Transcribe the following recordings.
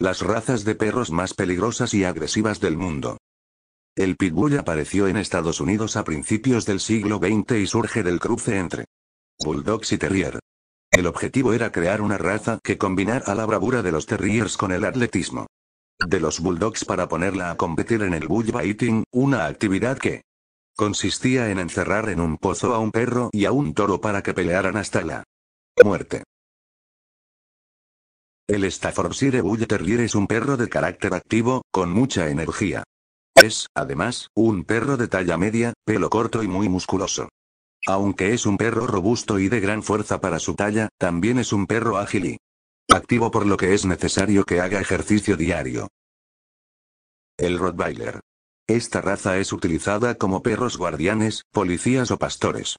Las razas de perros más peligrosas y agresivas del mundo. El pitbull apareció en Estados Unidos a principios del siglo XX y surge del cruce entre bulldogs y terrier. El objetivo era crear una raza que combinara la bravura de los terriers con el atletismo de los bulldogs para ponerla a competir en el bullfighting, una actividad que consistía en encerrar en un pozo a un perro y a un toro para que pelearan hasta la muerte. El Staffordshire Bull Terrier es un perro de carácter activo, con mucha energía. Es, además, un perro de talla media, pelo corto y muy musculoso. Aunque es un perro robusto y de gran fuerza para su talla, también es un perro ágil y activo por lo que es necesario que haga ejercicio diario. El Rottweiler. Esta raza es utilizada como perros guardianes, policías o pastores.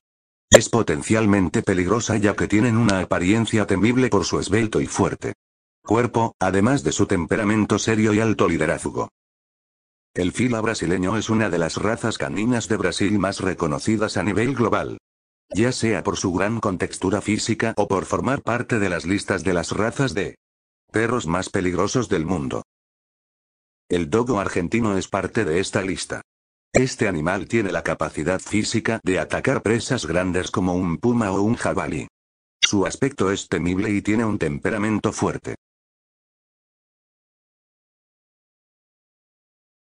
Es potencialmente peligrosa ya que tienen una apariencia temible por su esbelto y fuerte cuerpo, además de su temperamento serio y alto liderazgo. El fila brasileño es una de las razas caninas de Brasil más reconocidas a nivel global. Ya sea por su gran contextura física o por formar parte de las listas de las razas de perros más peligrosos del mundo. El dogo argentino es parte de esta lista. Este animal tiene la capacidad física de atacar presas grandes como un puma o un jabalí. Su aspecto es temible y tiene un temperamento fuerte.